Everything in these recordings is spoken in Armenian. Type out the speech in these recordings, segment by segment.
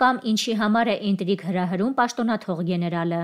կատարվում կամ ինչի համար է ինտրիգ հրահրում պաշտոնաթող գեներալը։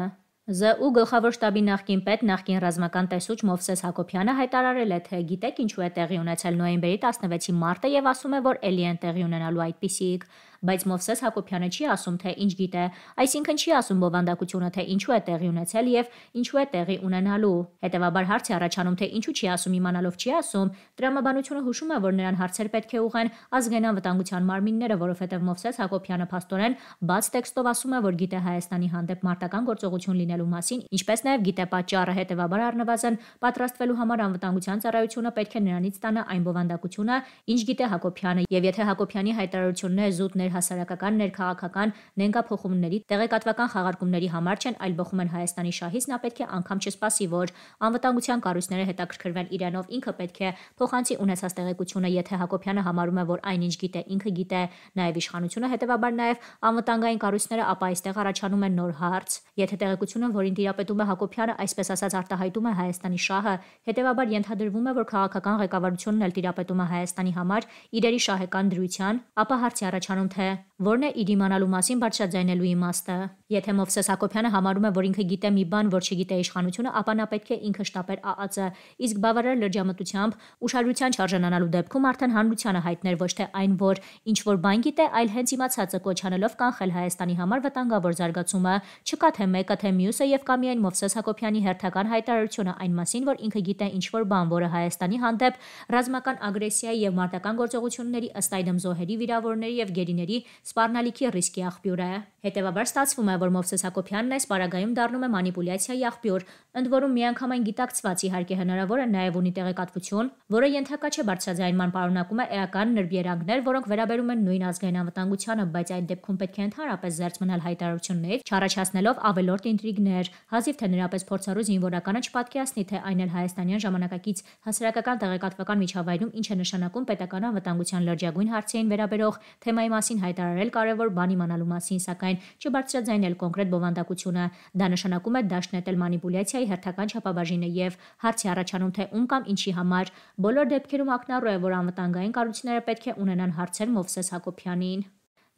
ԶՈՒ գլխավոր շտաբի նախկին պետ, նախկին ռազմական տեսուչ Մովսես Հակոբյանը հայտարարել է, թե գիտեք ինչու է տեղի ունեցել նոյեմբերի 16-ի մարտը եւ ասում է, որ ելի են տեղի ունենալու այդպիսիք բայց Մովսես Հակոբյանը չի ասում, թե ինչ գիտե, այսինքն չի ասում բովանդակությունը, թե ինչու է տեղի ունեցել եւ ինչու է տեղի ունենալու։ Հետևաբար հարցը առաջանում, թե ինչու չի ասում իմանալով չի ասում, դրամաբանությունը հուշում է, որ նրան հարցեր պետք է ուղեն ազգային անվտանգության մարմինները, որովհետեւ Մովսես Հակոբյանը փաստորեն բաց տեքստով ասում է, որ գիտե Հայաստանի հանդեպ մարտական գործողություն լինելու մասին, ինչպես նաեւ գիտե պատճառը, հետևաբար առնվազն պատրաստվելու համար անվտանգության ծառայությունը պետք է նրանից ստանա այն բովանդակությունը, ինչ գիտե Հակոբյանը, եւ եթե Հակոբյանի հայտարարությունները զուտ ներհասարակական, ներքաղաքական նենգափոխումների տեղեկատվական խաղարկումների համար չեն, այլ բխում են Հայաստանի շահից, նա պետք է անգամ չսպասի, որ անվտանգության կառույցները հետաքրքրվեն Իրանով, ինքը պետք է փոխանցի ունեցած տեղեկությունը, եթե Հակոբյանը համարում է, որ այնինչ գիտե, ինքը գիտե, նաև իշխանությունը, հետևաբար նաև անվտանգային կառույցները, ապա այստեղ առաջանում են նոր հարց։ Եթե տեղեկությունը, որին դիապետում է Հակոբյանը, այսպես ասած արտահայտում է Հայաստանի շահը, հետևաբար ենթադրվում է, որ քաղաքական ղեկավարությունն էլ դիապետում է Հայաստանի համար իրերի շահեկան դրության, ապա հարցի առաջանում թե թե որն է իր իմանալու մասին բարձրաձայնելու իմաստը։ Եթե Մովսես Հակոբյանը համարում է, որ ինքը գիտե մի բան, որ չգիտե իշխանությունը, ապա նա պետք է ինքը շտապեր ԱԱԾ-ը, իսկ բավարար լրջամտությամբ ուշադրության չարժանանալու դեպքում արդեն հանրությանը հայտներ ոչ թե այն, որ ինչ որ բան գիտե, այլ հենց իմացածը կոչանելով կանխել Հայաստանի համար վտանգավոր զարգացումը, չկա թե մեկը, թե մյուսը եւ կամ միայն Մովսես Հակոբյանի հերթական հայտարարությունը այն մասին, որ ինքը գիտե ինչ որ բան, որը Հայաստանի հանդեպ ռազմական ագրեսիայի եւ մարտական գործողությունների ըստ այդմ զոհերի, վիրավորների եւ գերիների սպառնալիքի ռիսկի աղբյուր է։ Հետևաբար ստացվում է, որ Մովսես Հակոբյանն այս պարագայում դառնում է մանիպուլյացիայի աղբյուր, ընդ որում միանգամայն գիտակցված իհարկե հնարավոր է նաև ունի տեղեկատվություն, որը ենթակա չէ բարձրաձայնման պարունակում է էական նրբերանգներ, որոնք վերաբերում են նույն ազգային անվտանգությանը, բայց այդ դեպքում պետք է ընդհանրապես զերծ մնալ հայտարարություններից, չառաջացնելով ավելորտ ինտրիգներ, հազիվ թե նրապես փորձառու զինվորականը չպատկերացնի, թե այն էլ հայաստանյան ժամանակակից հասարակական տեղեկատվական միջավայրում ինչ է նշանակում պետական անվտանգության լրջագույն հարցերին վերաբերող թեմայի մասին հայտարարել կարևոր բան իմանալու մասին, սակայն չբարձրաձայն մեկնել կոնկրետ բովանդակությունը։ Դա նշանակում է դաշնետել մանիպուլյացիայի հերթական չափաբաժինը եւ հարցի առաջանում թե ում կամ ինչի համար։ Բոլոր դեպքերում ակնառու է, որ անվտանգային կառույցները պետք է ունենան հարցեր Մովսես Հակոբյանին։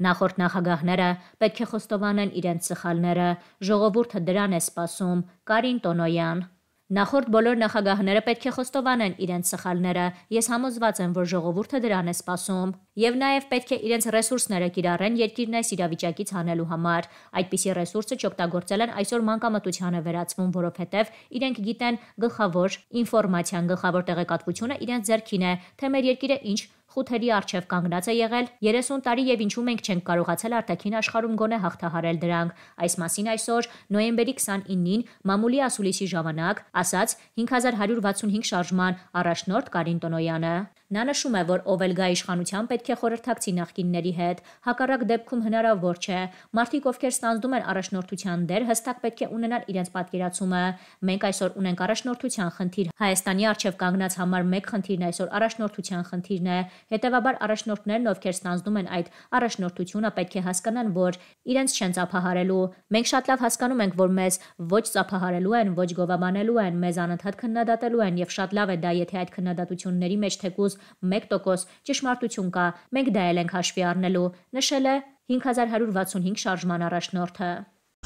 Նախորդ նախագահները պետք է խոստովանեն իրենց սխալները, ժողովուրդը դրան է սպասում։ Կարին Տոնոյան Նախորդ բոլոր նախագահները պետք է խոստովանեն իրենց սխալները։ Ես համոզված եմ, որ ժողովուրդը դրան է սպասում։ Եվ նաև պետք է իրենց ռեսուրսները կիրառեն երկիրն այս իրավիճակից հանելու համար։ Այդպիսի ռեսուրսը չօգտագործել են այսօր մանկամտությանը վերածվում, որովհետև իրենք գիտեն գլխավոր ինֆորմացիան, գլխավոր տեղեկատվությունը իրենց ձեռքին է, թե մեր երկիրը ինչ խութերի արչև կանգնած է եղել 30 տարի եւ ինչու մենք չենք կարողացել արտաքին աշխարհում գոնե հաղթահարել դրանք։ Այս մասին այսօր նոյեմբերի 29-ին մամուլի ասուլիսի ժամանակ ասաց 5165 շարժման առաջնորդ Կարին Տոնոյանը։ Նա նշում է, որ ով էլ գա իշխանության պետք է խորհրդակցի նախկինների հետ, հակառակ դեպքում հնարավոր չէ։ Մարդիկ, ովքեր ստանձնում են առաջնորդության դեր, հստակ պետք է ունենան իրենց պատկերացումը։ Մենք այսօր ունենք առաջնորդության խնդիր։ Հայաստանի արչև կանգնած համար 1 խնդիրն այսօր առաջնորդության խնդիրն է։ Հետևաբար առաջնորդներն, ովքեր ստանձնում են այդ առաջնորդությունը, պետք է հասկանան, որ իրենց չեն ծափահարելու։ Մենք շատ լավ հասկանում ենք, որ մեզ ոչ ծափահարելու են, ոչ գովաբանելու են, մեզ անընդհատ քննադատելու են եւ շատ լավ է դա, եթե այդ քննադատությունների մեջ թեկուզ 1%, ճշմարտություն կա, մենք դա էլ ենք հաշվի առնելու, նշել է 5165 շարժման առաջնորդը։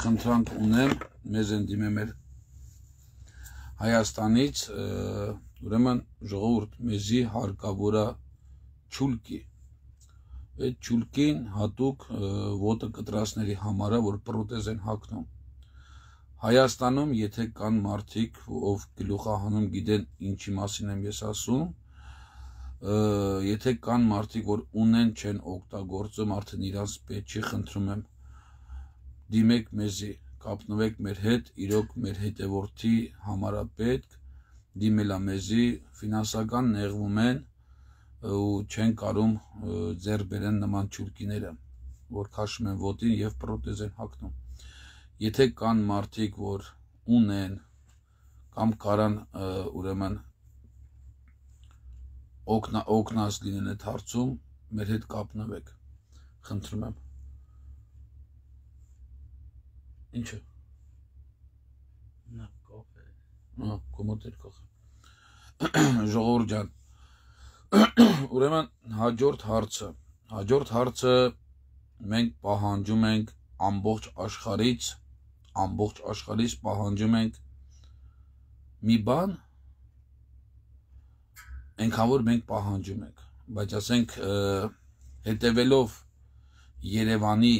Խնդրանք ունեմ, մեզ են դիմեմ էր Հայաստանից, ուրեմն ժողովուրդ մեզի հարկավորա ճուլկի։ Այդ ճուլկին հատուկ ոտը կտրածների համարա, որ պրոթեզ են հագնում։ Հայաստանում եթե կան մարդիկ, ով գլուխահանում գիտեն ինչի մասին եմ ես ասում, եթե կան մարդիկ, որ ունեն չեն օգտագործում, արդեն իրանց պետք չի, խնդրում եմ դիմեք մեզի, կապնվեք մեր հետ, իրոք մեր հետևորդի համարապետք դիմելա մեզի, ֆինանսական նեղվում են ու չեն կարում ձեր բերեն նման ճուրկիները, որ քաշում են ոտին եւ պրոթեզ են հագնում։ Եթե կան մարդիկ, որ ունեն կամ կարան ուրեմն օգնա օգնած լինեն այդ հարցում, մեր հետ կապնվեք։ Խնդրում եմ։ Ինչը։ Նա կոֆե։ Ահա, կոմոդեր կոֆե։ Ժողովուրդ ջան։ Ուրեմն հաջորդ հարցը, հաջորդ հարցը մենք պահանջում ենք ամբողջ աշխարից, ամբողջ աշխարից պահանջում ենք մի բան, այնքան որ մենք պահանջում ենք, բայց ասենք հետևելով Երևանի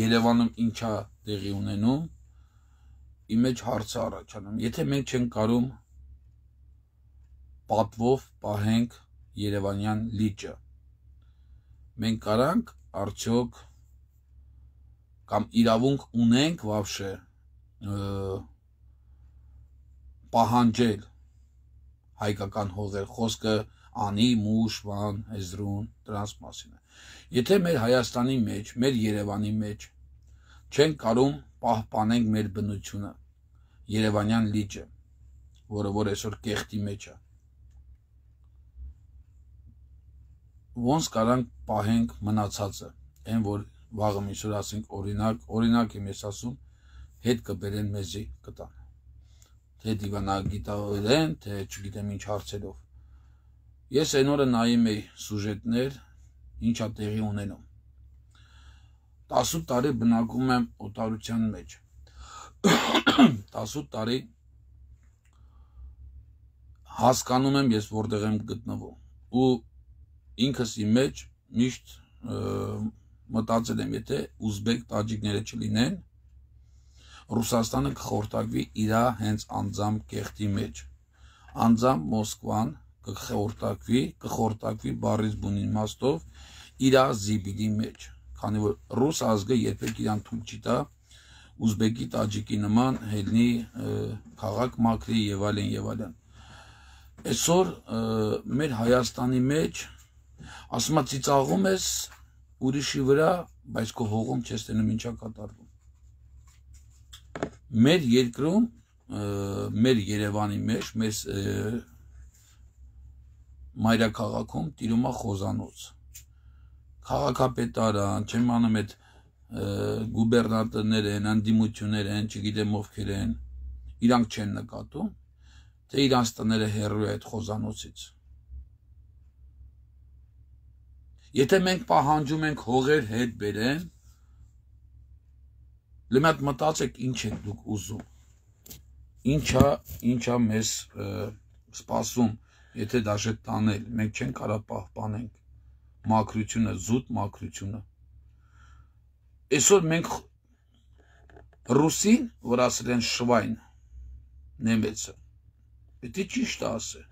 Երևանում ինչա տեղի ունենում, ի մեջ հարցը առաջանում։ Եթե մենք չենք կարող պատվով պահենք Երևանյան լիճը, մենք կարանք արդյոք կամ իրավունք ունենք վաբշե պահանջել հայկական հողեր խոսքը անի, մուշ, վան, էզրուն, դրանց մասին է։ Եթե մեր Հայաստանի մեջ, մեր Երևանի մեջ չեն կարող պահպանենք մեր բնությունը, Երևանյան լիճը, որը որ այսօր կեղտի մեջ է, ոնց կարանք պահենք մնացածը, այն որ վաղը միշտ ասենք օրինակ, օրինակ եմ ես ասում, հետ կբերեն մեզի կտան թե դիվանագիտավերեն, թե չգիտեմ ինչ հարցերով։ Ես այն օրը նայում էի սյուժետներ, ինչա տեղի ունենում։ 18 տարի բնակվում եմ օտարության մեջ։ 18 տարի հասկանում եմ ես որտեղ եմ գտնվում ու ինքս իմ մեջ միշտ մտածել եմ, եթե ուզբեկ տաջիկները չլինեն, Ռուսաստանը կխորտակվի իր հենց անձամ կեղտի մեջ։ Անձամ Մոսկվան կխորտակվի, կխորտակվի բարից բուն իմաստով իր զիբիդի մեջ, քանի որ ռուս ազգը երբեք իրան թույլ չի տա ուզբեկի տաջիկի նման հելնի քաղաք մաքրի եւ այլն եւ այլն։ Այսօր մեր Հայաստանի մեջ ասում է ծիծաղում ես ուրիշի վրա, բայց քո հողում չես տենում ինչա կատարվում մեր երկրում մեր Երևանի մեջ մեզ մայրաքաղաքում տիրում է խոզանոց քաղաքապետարան չեմ անում այդ գուբերնատորներ են անդիմություններ են չգիտեմ ովքեր են իրանք չեն նկատում թե իրանց տները հերրու է այդ խոզանոցից եթե մենք պահանջում ենք հողեր հետ բերեն Լե մի հատ մտածեք ինչ եք դուք ուզում։ Ինչա, ինչա մեզ սպասում, եթե դաշե տանել, մենք չենք կարա պահպանենք մակրությունը, զուտ մակրությունը։ Այսօր մենք ռուսին, որ ասել են շվայն նեմեցը։ Պետք է ճիշտ ասե։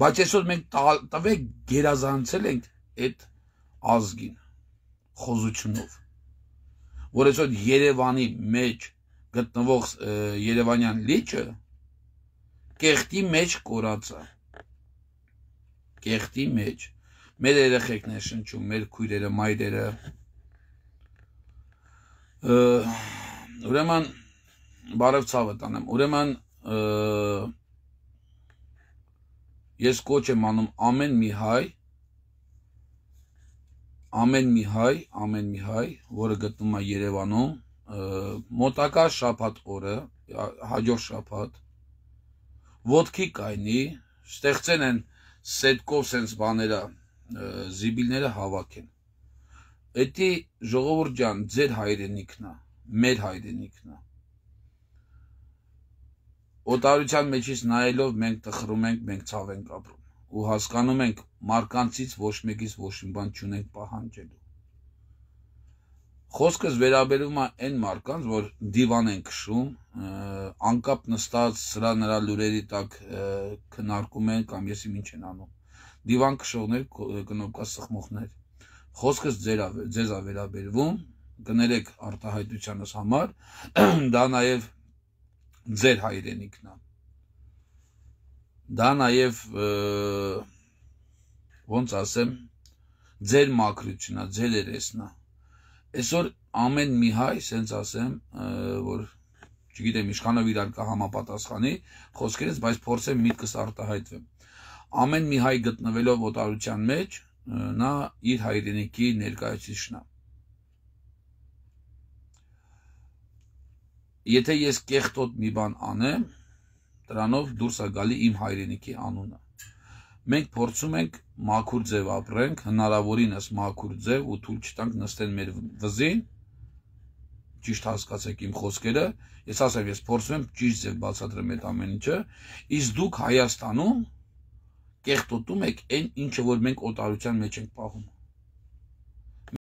Բայց այսօր մենք տվեք գերազանցել ենք այդ ազգին խոզությունով որ այսօր Երևանի մեջ գտնվող Երևանյան լիճը կեղտի մեջ կորածա։ Կեղտի մեջ։ Մեր երեխեքն են շնչում, մեր քույրերը, մայրերը։ Ուրեմն բարև ցավը տանեմ։ Ուրեմն ես կոչ եմ անում ամեն մի հայ, ամեն մի հայ, ամեն մի հայ, որը գտնվում է Երևանում, մոտակա շաբաթ օրը, հաջորդ շաբաթ ոդկի կայնի, ստեղծեն են սետկով սենց բաները, զիբիլները հավաքեն։ Էդի ժողովուրդ ջան, ձեր հայրենիքն է, մեր հայրենիքն է։ Օտարության մեջից նայելով մենք տխրում ենք, մենք ցավ ենք ապրում ու հասկանում ենք մարկանցից ոչ մեկից ոչ մի բան չունենք պահանջելու։ Խոսքս վերաբերում է այն մարկանց, որ դիվան են քշում, անկապ նստած սրա նրա լուրերի տակ քնարկում են կամ եսի ինչ են անում։ Դիվան քշողներ կնոպկա սխմողներ։ Խոսքս ձեր ձեզ ա վերաբերվում, կներեք արտահայտությանս համար, դա նաև ձեր հայրենիքն է Դա նաև ոնց ասեմ, ձեր մակրությունա, ձեր երեսնա։ Այսօր ամեն մի հայ, սենց ասեմ, որ չգիտեմ ինչքանով իրար կհամապատասխանի խոսքերից, բայց փորձեմ միտքս արտահայտվեմ։ Ամեն մի հայ գտնվելով օտարության մեջ, նա իր հայրենիքի ներկայացուցիչն է։ Եթե ես կեղտոտ մի բան անեմ, Դրանով դուրս է գալի իմ հայրենիքի անունը։ Մենք փորձում ենք մաքուր ձև ապրենք, հնարավորինս մաքուր ձև ու թույլ չտանք նստեն մեր վզին։ Ճիշտ հասկացեք իմ խոսքերը։ Ես ասեմ, ես փորձում եմ ճիշտ ձև բացատրեմ այդ ամեն ինչը։ Իսկ դուք Հայաստանում կեղտոտում եք այն ինչը որ մենք օտարության մեջ ենք պահում